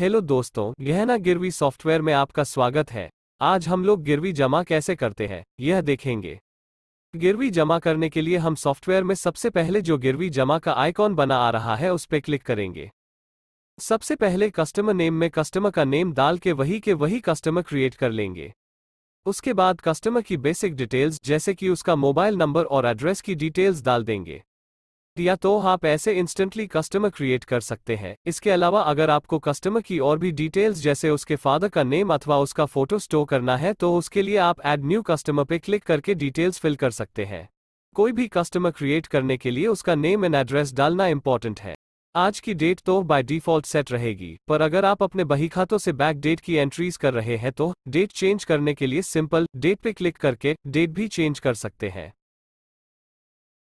hello दोस्तों गहना गिरवी सॉफ्टवेयर में आपका स्वागत है आज हम लोग गिरवी जमा कैसे करते हैं यह देखेंगे गिरवी जमा करने के लिए हम सॉफ्टवेयर में सबसे पहले जो गिरवी जमा का आइकॉन बना आ रहा है उस पर क्लिक करेंगे सबसे पहले कस्टमर नेम में कस्टमर का नेम डाल के वही के वही कस्टमर क्रिएट कर लेंगे उसके बाद कस्टमर की बेसिक डिटेल्स जैसे कि उसका मोबाइल नंबर और एड्रेस की डिटेल्स डाल देंगे दिया तो आप ऐसे इंस्टेंटली कस्टमर क्रिएट कर सकते हैं इसके अलावा अगर आपको कस्टमर की और भी डिटेल्स जैसे उसके फादर का नेम अथवा उसका फोटो स्टोर करना है तो उसके लिए आप एड न्यू कस्टमर पे क्लिक करके डिटेल्स फिल कर सकते हैं कोई भी कस्टमर क्रिएट करने के लिए उसका नेम एंड एड्रेस डालना इम्पोर्टेंट है आज की डेट तो बाय डिफॉल्ट सेट रहेगी पर अगर आप अपने बही खातों से बैक डेट की एंट्रीज कर रहे हैं तो डेट चेंज करने के लिए सिंपल डेट पे क्लिक करके डेट भी चेंज कर सकते हैं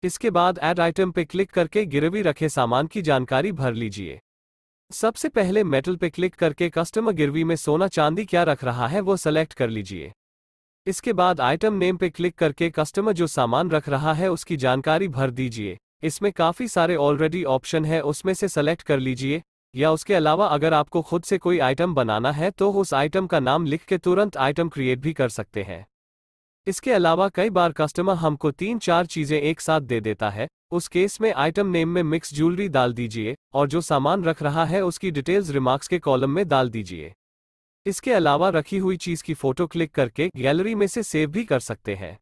इसके बाद एड आइटम पे क्लिक करके गिरवी रखे सामान की जानकारी भर लीजिए सबसे पहले मेटल पे क्लिक करके कस्टमर गिरवी में सोना चांदी क्या रख रहा है वो सेलेक्ट कर लीजिए इसके बाद आइटम नेम पे क्लिक करके कस्टमर जो सामान रख रहा है उसकी जानकारी भर दीजिए इसमें काफ़ी सारे ऑलरेडी ऑप्शन है उसमें से सेलेक्ट कर लीजिए या उसके अलावा अगर आपको खुद से कोई आइटम बनाना है तो उस आइटम का नाम लिख के तुरंत आइटम क्रिएट भी कर सकते हैं इसके अलावा कई बार कस्टमर हमको तीन चार चीजें एक साथ दे देता है उस केस में आइटम नेम में मिक्स ज्वेलरी डाल दीजिए और जो सामान रख रहा है उसकी डिटेल्स रिमार्क्स के कॉलम में डाल दीजिए इसके अलावा रखी हुई चीज की फोटो क्लिक करके गैलरी में से सेव भी कर सकते हैं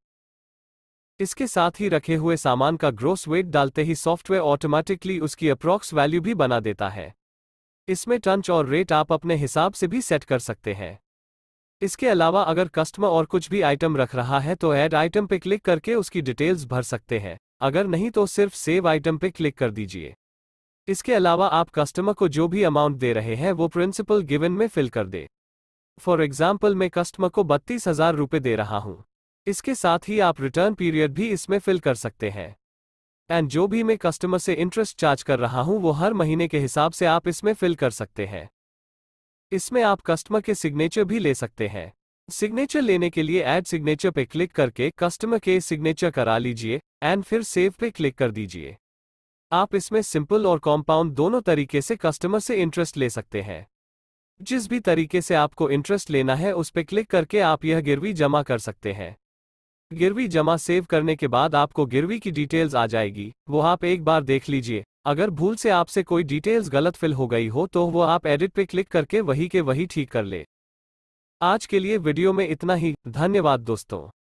इसके साथ ही रखे हुए सामान का ग्रोस वेट डालते ही सॉफ्टवेयर ऑटोमेटिकली उसकी अप्रॉक्स वैल्यू भी बना देता है इसमें टंच और रेट आप अपने हिसाब से भी सेट कर सकते हैं इसके अलावा अगर कस्टमर और कुछ भी आइटम रख रहा है तो ऐड आइटम पे क्लिक करके उसकी डिटेल्स भर सकते हैं अगर नहीं तो सिर्फ सेव आइटम पे क्लिक कर दीजिए इसके अलावा आप कस्टमर को जो भी अमाउंट दे रहे हैं वो प्रिंसिपल गिवन में फिल कर दे फॉर एग्जाम्पल मैं कस्टमर को बत्तीस हजार रुपये दे रहा हूँ इसके साथ ही आप रिटर्न पीरियड भी इसमें फिल कर सकते हैं एंड जो भी मैं कस्टमर से इंटरेस्ट चार्ज कर रहा हूँ वो हर महीने के हिसाब से आप इसमें फिल कर सकते हैं इसमें आप कस्टमर के सिग्नेचर भी ले सकते हैं सिग्नेचर लेने के लिए ऐड सिग्नेचर पे क्लिक करके कस्टमर के सिग्नेचर करा लीजिए एंड फिर सेव पे क्लिक कर दीजिए आप इसमें सिंपल और कॉम्पाउंड दोनों तरीके से कस्टमर से इंटरेस्ट ले सकते हैं जिस भी तरीके से आपको इंटरेस्ट लेना है उस पर क्लिक करके आप यह गिरवी जमा कर सकते हैं गिरवी जमा सेव करने के बाद आपको गिरवी की डिटेल्स आ जाएगी वो आप एक बार देख लीजिए अगर भूल से आपसे कोई डिटेल्स गलत फिल हो गई हो तो वो आप एडिट पे क्लिक करके वही के वही ठीक कर ले आज के लिए वीडियो में इतना ही धन्यवाद दोस्तों